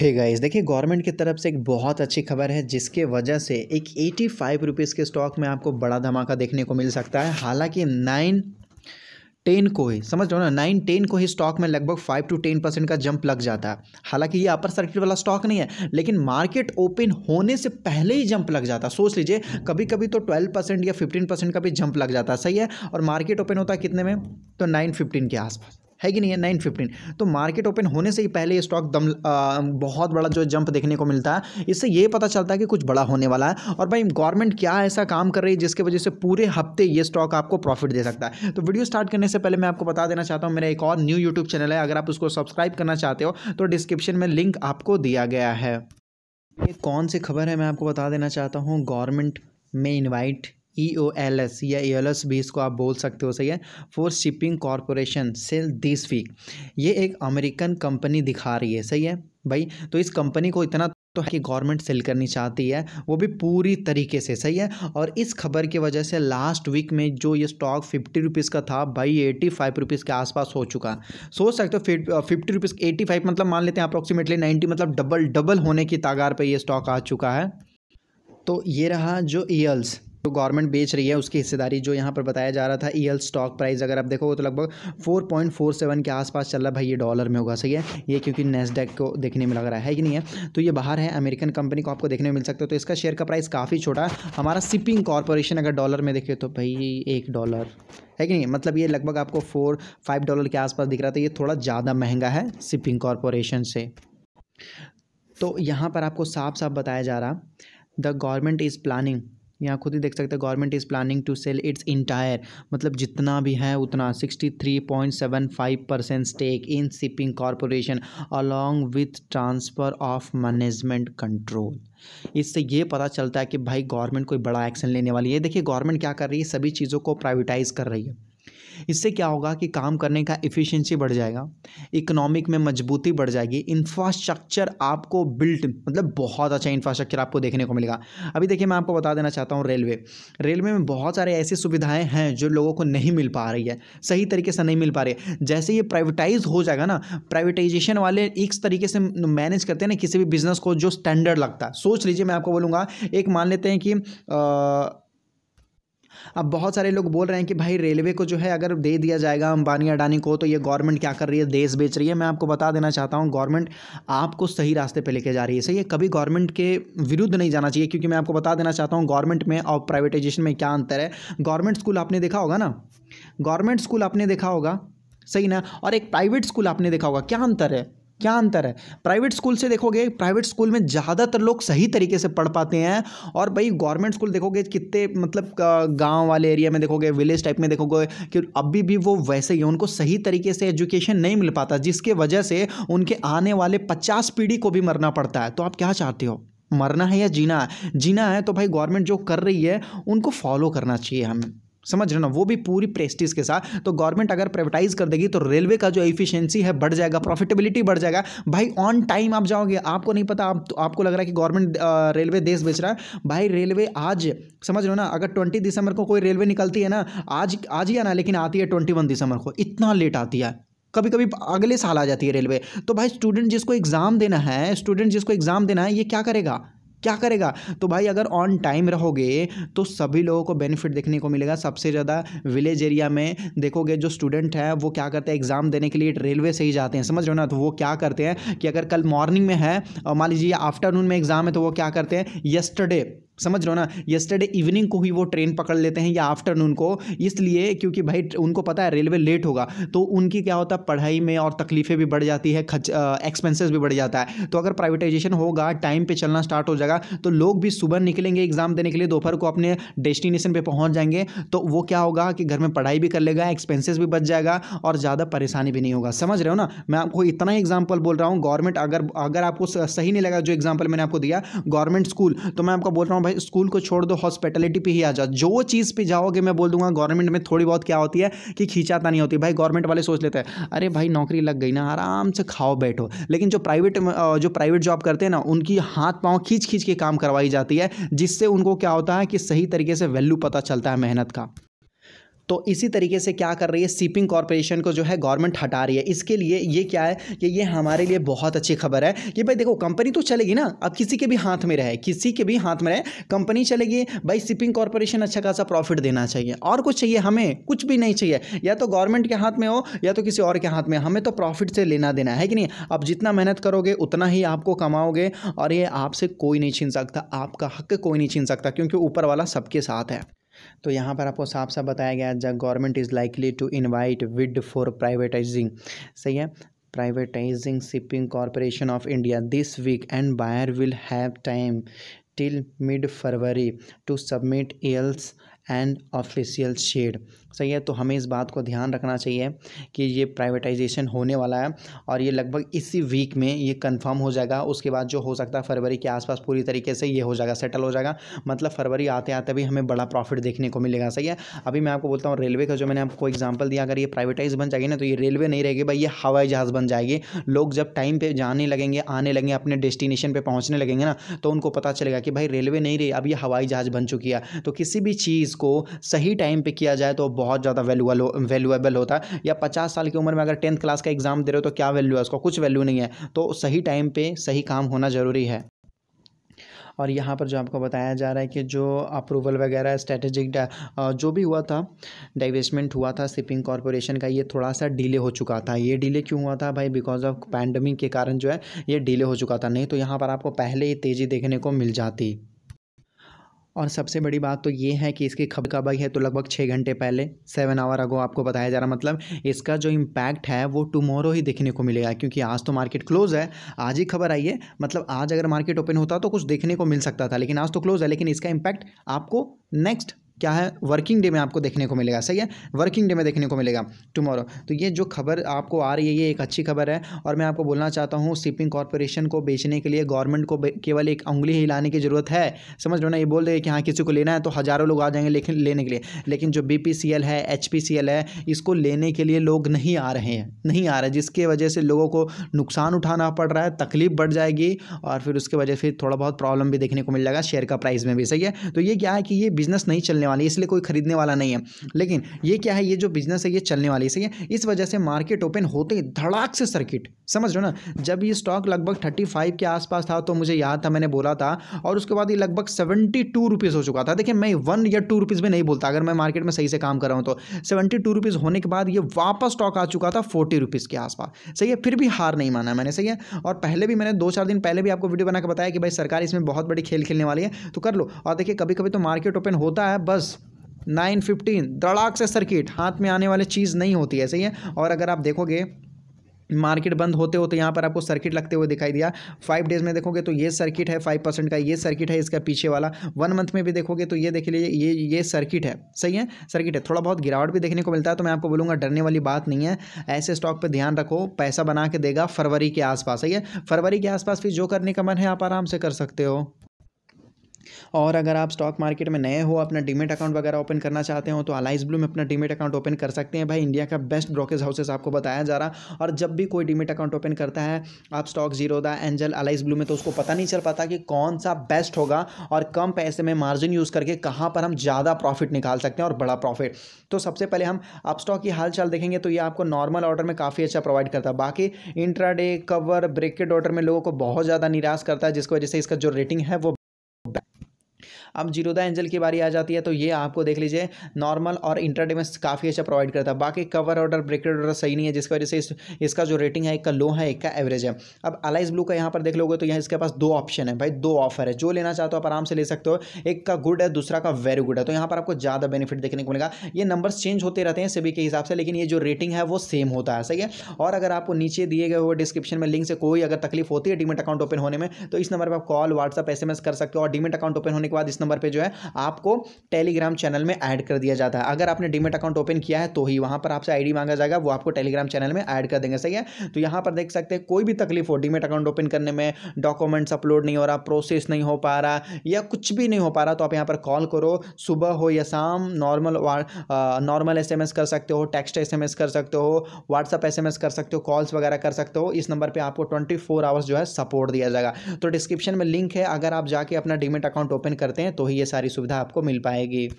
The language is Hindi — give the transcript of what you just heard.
हे गाइस देखिए गवर्नमेंट की तरफ से एक बहुत अच्छी खबर है जिसके वजह से एक एटी फाइव रुपीज़ के स्टॉक में आपको बड़ा धमाका देखने को मिल सकता है हालांकि नाइन टेन को ही समझ लो ना नाइन टेन को ही स्टॉक में लगभग फाइव टू टेन परसेंट का जंप लग जाता है हालांकि ये अपर सर्किट वाला स्टॉक नहीं है लेकिन मार्केट ओपन होने से पहले ही जंप लग जाता है सोच लीजिए कभी कभी तो ट्वेल्व परसेंट या फिफ्टीन परसेंट का भी जंप लग जाता है सही है और मार्केट ओपन होता है कितने में तो नाइन फिफ्टीन के आसपास है कि नहीं है नाइन फिफ्टीन तो मार्केट ओपन होने से ही पहले ये स्टॉक दम आ, बहुत बड़ा जो जंप देखने को मिलता है इससे ये पता चलता है कि कुछ बड़ा होने वाला है और भाई गवर्नमेंट क्या ऐसा काम कर रही है जिसके वजह से पूरे हफ्ते ये स्टॉक आपको प्रॉफिट दे सकता है तो वीडियो स्टार्ट करने से पहले मैं आपको बता देना चाहता हूँ मेरा एक और न्यू यूट्यूब चैनल है अगर आप उसको सब्सक्राइब करना चाहते हो तो डिस्क्रिप्शन में लिंक आपको दिया गया है ये कौन सी खबर है मैं आपको बता देना चाहता हूँ गवर्नमेंट में invite E O L S या ई एल एस भी इसको आप बोल सकते हो सही है for shipping corporation sale this week ये एक अमेरिकन कंपनी दिखा रही है सही है भाई तो इस कंपनी को इतना तो है कि गवर्नमेंट सेल करनी चाहती है वो भी पूरी तरीके से सही है और इस खबर की वजह से लास्ट वीक में जो ये स्टॉक फिफ्टी रुपीज़ का था भाई एटी फाइव रुपीज़ के आसपास हो चुका सोच सकते हो फिफ्टी रुपीज़ एटी फाइव मतलब मान लेते हैं अप्रॉक्सीमेटली नाइन्टी मतलब डबल डबल होने की तागार पर यह स्टॉक आ चुका है तो ये रहा जो ईयल्स e जो गवर्नमेंट बेच रही है उसकी हिस्सेदारी जो यहाँ पर बताया जा रहा था ई स्टॉक प्राइस अगर आप देखोगे तो लगभग 4.47 के आसपास चल रहा है भाई ये डॉलर में होगा सही है ये क्योंकि नेस्डेक को देखने में लग रहा है कि नहीं है तो ये बाहर है अमेरिकन कंपनी को आपको देखने में मिल सकता है तो इसका शेयर का प्राइस काफ़ी छोटा है हमारा शिपिंग कॉरपोरेशन अगर डॉलर में देखे तो भाई एक डॉलर है कि नहीं मतलब ये लगभग आपको फोर फाइव डॉलर के आसपास दिख रहा था तो ये थोड़ा ज़्यादा महंगा है शिपिंग कॉरपोरेशन से तो यहाँ पर आपको साफ साफ बताया जा रहा द गवर्नमेंट इज़ प्लानिंग यहाँ खुद ही देख सकते हैं government is planning to sell its entire मतलब जितना भी है उतना sixty three point seven five percent stake in shipping corporation along with transfer of management control इससे ये पता चलता है कि भाई गवर्नमेंट कोई बड़ा एक्शन लेने वाली है देखिए गवर्नमेंट क्या कर रही है सभी चीज़ों को प्राइवेटाइज कर रही है इससे क्या होगा कि काम करने का इफ़िशेंसी बढ़ जाएगा इकोनॉमिक में मजबूती बढ़ जाएगी इंफ्रास्ट्रक्चर आपको बिल्ट मतलब बहुत अच्छा इंफ्रास्ट्रक्चर आपको देखने को मिलेगा अभी देखिए मैं आपको बता देना चाहता हूँ रेलवे रेलवे में बहुत सारे ऐसी सुविधाएँ हैं जो लोगों को नहीं मिल पा रही है सही तरीके से नहीं मिल पा रही है जैसे ये प्राइवेटाइज हो जाएगा ना प्राइवेटाइजेशन वाले एक तरीके से मैनेज करते हैं ना किसी भी बिजनेस को जो स्टैंडर्ड लगता है सोच लीजिए मैं आपको बोलूँगा एक मान लेते हैं कि आ, अब बहुत सारे लोग बोल रहे हैं कि भाई रेलवे को जो है अगर दे दिया जाएगा अंबानी अडानी को तो ये गवर्नमेंट क्या कर रही है देश बेच रही है मैं आपको बता देना चाहता हूँ गवर्नमेंट आपको सही रास्ते पर लेके जा रही है सही है कभी गवर्नमेंट के विरुद्ध नहीं जाना चाहिए क्योंकि मैं आपको बता देना चाहता हूँ गवर्नमेंट में और प्राइवेटाइजेशन में क्या अंतर है गवर्नमेंट स्कूल आपने देखा होगा ना गवर्नमेंट स्कूल आपने देखा होगा सही ना और एक प्राइवेट स्कूल आपने देखा होगा क्या अंतर है क्या अंतर है प्राइवेट स्कूल से देखोगे प्राइवेट स्कूल में ज़्यादातर लोग सही तरीके से पढ़ पाते हैं और भाई गवर्नमेंट स्कूल देखोगे कितने मतलब गांव वाले एरिया में देखोगे विलेज टाइप में देखोगे कि अभी भी वो वैसे ही उनको सही तरीके से एजुकेशन नहीं मिल पाता जिसके वजह से उनके आने वाले पचास पीढ़ी को भी मरना पड़ता है तो आप क्या चाहते हो मरना है या जीना है जीना है तो भाई गवर्नमेंट जो कर रही है उनको फॉलो करना चाहिए हमें समझ रहे ना वो भी पूरी प्रेस्टीज के साथ तो गवर्नमेंट अगर प्राइवेटाइज कर देगी तो रेलवे का जो एफिशिएंसी है बढ़ जाएगा प्रॉफिटेबिलिटी बढ़ जाएगा भाई ऑन टाइम आप जाओगे आपको नहीं पता आप तो आपको लग रहा है कि गवर्नमेंट रेलवे देश बेच रहा है भाई रेलवे आज समझ रहे हो ना अगर ट्वेंटी दिसंबर को कोई रेलवे निकलती है ना आज आज ही आना लेकिन आती है ट्वेंटी वन दिसंबर को इतना लेट आती है कभी कभी अगले साल आ जाती है रेलवे तो भाई स्टूडेंट जिसको एग्ज़ाम देना है स्टूडेंट जिसको एग्ज़ाम देना है ये क्या करेगा क्या करेगा तो भाई अगर ऑन टाइम रहोगे तो सभी लोगों को बेनिफिट देखने को मिलेगा सबसे ज़्यादा विलेज एरिया में देखोगे जो स्टूडेंट हैं वो क्या करते हैं एग्ज़ाम देने के लिए रेलवे से ही जाते हैं समझ रहे हो ना तो वो क्या करते हैं कि अगर कल मॉर्निंग में है मान लीजिए आफ्टरनून में एग्ज़ाम है तो वो क्या करते हैं येस्टरडे समझ रहे हो ना यस्टरडे इवनिंग को ही वो ट्रेन पकड़ लेते हैं या आफ्टरनून को इसलिए क्योंकि भाई उनको पता है रेलवे लेट होगा तो उनकी क्या होता है पढ़ाई में और तकलीफ़ें भी बढ़ जाती है खर्च एक्सपेंसेस भी बढ़ जाता है तो अगर प्राइवेटाइजेशन होगा टाइम पर चलना स्टार्ट हो जाएगा तो लोग भी सुबह निकलेंगे एग्ज़ाम देने के लिए दोपहर को अपने डेस्टिनेशन पर पहुँच जाएंगे तो वो क्या होगा कि घर में पढ़ाई भी कर लेगा एक्सपेंसेस भी बच जाएगा और ज़्यादा परेशानी भी नहीं होगा समझ रहे हो ना मैं आपको इतना ही एग्जाम्पल बोल रहा हूँ गवर्नमेंट अगर अगर आपको सही नहीं लगा जो एग्जाम्पल मैंने आपको दिया गवर्नमेंट स्कूल तो मैं आपको बोल रहा हूँ भाई स्कूल को छोड़ दो हॉस्पिटलिटी पे ही आ जाओ जो चीज़ पे जाओगे मैं बोल दूंगा गवर्नमेंट में थोड़ी बहुत क्या होती है कि खींचाता नहीं होती भाई गवर्नमेंट वाले सोच लेते हैं अरे भाई नौकरी लग गई ना आराम से खाओ बैठो लेकिन जो प्राइवेट जो प्राइवेट जॉब करते हैं ना उनकी हाथ पाँव खींच खींच के काम करवाई जाती है जिससे उनको क्या होता है कि सही तरीके से वैल्यू पता चलता है मेहनत का तो इसी तरीके से क्या कर रही है शिपिंग कॉरपोरेशन को जो है गवर्नमेंट हटा रही है इसके लिए ये क्या है कि ये हमारे लिए बहुत अच्छी खबर है कि भाई देखो कंपनी तो चलेगी ना अब किसी के भी हाथ में रहे किसी के भी हाथ में रहे कंपनी चलेगी भाई शिपिंग कॉरपोरेशन अच्छा खासा प्रॉफिट देना चाहिए और कुछ चाहिए हमें कुछ भी नहीं चाहिए या तो गवर्नमेंट के हाथ में हो या तो किसी और के हाथ में हमें तो प्रॉफिट से लेना देना है कि नहीं अब जितना मेहनत करोगे उतना ही आपको कमाओगे और ये आपसे कोई नहीं छीन सकता आपका हक कोई नहीं छीन सकता क्योंकि ऊपर वाला सबके साथ है तो यहाँ पर आपको साफ साफ बताया गया है जब government is likely to invite bid for privatising सही है privatising shipping corporation of India this week and buyer will have time till mid February to submit else and official said सही है तो हमें इस बात को ध्यान रखना चाहिए कि ये प्राइवेटाइजेशन होने वाला है और ये लगभग इसी वीक में ये कंफर्म हो जाएगा उसके बाद जो हो सकता है फरवरी के आसपास पूरी तरीके से ये हो जाएगा सेटल हो जाएगा मतलब फरवरी आते आते भी हमें बड़ा प्रॉफिट देखने को मिलेगा सही है अभी मैं आपको बोलता हूँ रेलवे का जो मैंने आपको एग्जाम्पल दिया अगर ये प्राइवेटाइज बन जाएगी ना तो ये रेलवे नहीं रहेगी भाई ये हवाई जहाज़ बन जाएगी लोग जब टाइम पर जाने लगेंगे आने लगेंगे अपने डेस्टिनेशन पर पहुँचने लगेंगे ना तो उनको पता चलेगा कि भाई रेलवे नहीं रही अब ये हवाई जहाज़ बन चुकी है तो किसी भी चीज़ चीज़ को सही टाइम पे किया जाए तो बहुत ज़्यादा वैल्यूबल वैल्यूएबल होता है या पचास साल की उम्र में अगर टेंथ क्लास का एग्ज़ाम दे रहे हो तो क्या वैल्यू है उसका कुछ वैल्यू नहीं है तो सही टाइम पर सही काम होना ज़रूरी है और यहाँ पर जो आपको बताया जा रहा है कि जो अप्रूवल वगैरह स्ट्रेटेजिक जो भी हुआ था डाइवेस्टमेंट हुआ था शिपिंग कॉरपोरेशन का ये थोड़ा सा डिले हो चुका था ये डिले क्यों हुआ था भाई बिकॉज ऑफ पैंडमिक के कारण जो है ये डिले हो चुका था नहीं तो यहाँ पर आपको पहले ही तेज़ी देखने को मिल जाती और सबसे बड़ी बात तो ये है कि इसकी खबर कब आई है तो लगभग छः घंटे पहले सेवन आवर अगो आपको बताया जा रहा मतलब इसका जो इम्पैक्ट है वो टुमोरो ही देखने को मिलेगा क्योंकि आज तो मार्केट क्लोज है आज ही खबर आई है मतलब आज अगर मार्केट ओपन होता तो कुछ देखने को मिल सकता था लेकिन आज तो क्लोज है लेकिन इसका इम्पैक्ट आपको नेक्स्ट क्या है वर्किंग डे में आपको देखने को मिलेगा सही है वर्किंग डे में देखने को मिलेगा टुमारो तो ये जो खबर आपको आ रही है ये एक अच्छी खबर है और मैं आपको बोलना चाहता हूँ शिपिंग कॉरपोरेशन को बेचने के लिए गवर्नमेंट को केवल एक उंगली हिलाने की ज़रूरत है समझ लो ना ये बोल रहे कि हाँ किसी को लेना है तो हज़ारों लोग आ जाएंगे लेकिन लेने के लिए लेकिन जो बी है एच है इसको लेने के लिए लोग नहीं आ रहे हैं नहीं आ रहे जिसके वजह से लोगों को नुकसान उठाना पड़ रहा है तकलीफ बढ़ जाएगी और फिर उसके वजह से थोड़ा बहुत प्रॉब्लम भी देखने को मिल जाएगा शेयर का प्राइस में भी सही है तो ये क्या है कि ये बिज़नेस नहीं चलने वाली है इसलिए कोई खरीदने वाला नहीं है लेकिन ये क्या है ये जो बिजनेस है ये चलने वाली सही है इस वजह से मार्केट ओपन होते ही धड़ाक से सर्किट समझ लो ना जब ये स्टॉक लगभग थर्टी फाइव के आसपास था तो मुझे याद था मैंने बोला था और उसके बाद ये लगभग सेवेंटी टू रुपीज़ हो चुका था देखिए मैं वन या टू रुपीज़ में नहीं बोलता अगर मैं मार्केट में सही से काम कर रहा हूँ तो सेवेंटी टू रुपीज़ होने के बाद ये वापस स्टॉक आ चुका था फोर्टी रुपीज़ के आसपास सही है फिर भी हार नहीं माना मैंने सही है और पहले भी मैंने दो चार दिन पहले भी आपको वीडियो बनाकर बताया कि भाई सरकार इसमें बहुत बड़ी खेल खेलने वाली है तो कर लो और देखिए कभी कभी तो मार्केट ओपन होता है बस दस नाइन फिफ्टीन दड़ाक से सर्किट हाथ में आने वाली चीज़ नहीं होती है सही है और अगर आप देखोगे मार्केट बंद होते होते यहाँ पर आपको सर्किट लगते हुए दिखाई दिया फाइव डेज में देखोगे तो ये सर्किट है फाइव परसेंट का ये सर्किट है इसका पीछे वाला वन मंथ में भी देखोगे तो ये देख लीजिए ये ये सर्किट है सही है सर्किट है थोड़ा बहुत गिरावट भी देखने को मिलता है तो मैं आपको बोलूँगा डरने वाली बात नहीं है ऐसे स्टॉक पर ध्यान रखो पैसा बना के देगा फरवरी के आसपास सही है फरवरी के आसपास फिर जो करने का मन है आप आराम से कर सकते हो और अगर आप स्टॉक मार्केट में नए हो अपना डीमेट अकाउंट वगैरह ओपन करना चाहते हो तो अलाइस ब्लू में अपना डीमेट अकाउंट ओपन कर सकते हैं भाई इंडिया का बेस्ट ब्रोकेज हाउसेस आपको बताया जा रहा और जब भी कोई डीमेट अकाउंट ओपन करता है आप स्टॉक दा एंजल अलाइस ब्लू में तो उसको पता नहीं चल पाता कि कौन सा बेस्ट होगा और कम पैसे में मार्जिन यूज़ करके कहाँ पर हम ज़्यादा प्रॉफिट निकाल सकते हैं और बड़ा प्रॉफिट तो सबसे पहले हम आप स्टॉक की हाल चाल देखेंगे तो ये आपको नॉर्मल ऑर्डर में काफ़ी अच्छा प्रोवाइड करता है बाकी इंट्राडे कवर ब्रेकेड ऑर्डर में लोगों को बहुत ज़्यादा निराश करता है जिसकी वजह से इसका जो रेटिंग है वो अब जीरोदा एंजल की बारी आ जाती है तो ये आपको देख लीजिए नॉर्मल और इंटरडे में काफ़ी अच्छा प्रोवाइड करता है बाकी कवर ऑर्डर ब्रेकेड ऑर्डर सही नहीं है जिसकी वजह से इस, इसका जो रेटिंग है एक का लो है एक का एवरेज है अब अलाइज ब्लू का यहाँ पर देख लोगे तो यहाँ इसके पास दो ऑप्शन है भाई दो ऑफर है जो लेना चाहते हो आप आराम से ले सकते हो एक का गुड है दूसरा का वेरी गुड है तो यहाँ पर आपको ज़्यादा बेनिफिट देखने को मिलेगा ये नंबर्स चेंज होते रहते हैं सभी के हिसाब से लेकिन ये जो रेटिंग है वो सेम होता है सही है और अगर आपको नीचे दिए गए हुए डिस्क्रिप्शन में लिंक से कोई अगर तकलीफ होती है डीमेट अकाउंट ओपन होने में तो इस नंबर पर आप कॉल व्हाट्सअप एस कर सकते हो और डीमेट अकाउंट ओपन होने के बाद इस नंबर पर जो है आपको टेलीग्राम चैनल में ऐड कर दिया जाता है अगर आपने डीमेट अकाउंट ओपन किया है तो ही वहां पर आपसे आईडी मांगा जाएगा वो आपको टेलीग्राम चैनल में ऐड कर देंगे सही है तो यहां पर देख सकते हैं कोई भी तकलीफ हो डीमेट अकाउंट ओपन करने में डॉक्यूमेंट्स अपलोड नहीं हो रहा प्रोसेस नहीं हो पा रहा या कुछ भी नहीं हो पा रहा तो आप यहां पर कॉल करो सुबह हो या शाम नॉर्मल नॉर्मल एस कर सकते हो टेक्स्ट एस कर सकते हो व्हाट्सअप एस कर सकते हो कॉल्स वगैरह कर सकते हो इस नंबर पर आपको ट्वेंटी आवर्स जो है सपोर्ट दिया जाएगा तो डिस्क्रिप्शन में लिंक है अगर आप जाके अपना डीमेट अकाउंट ओपन करते हैं तो ही ये सारी सुविधा आपको मिल पाएगी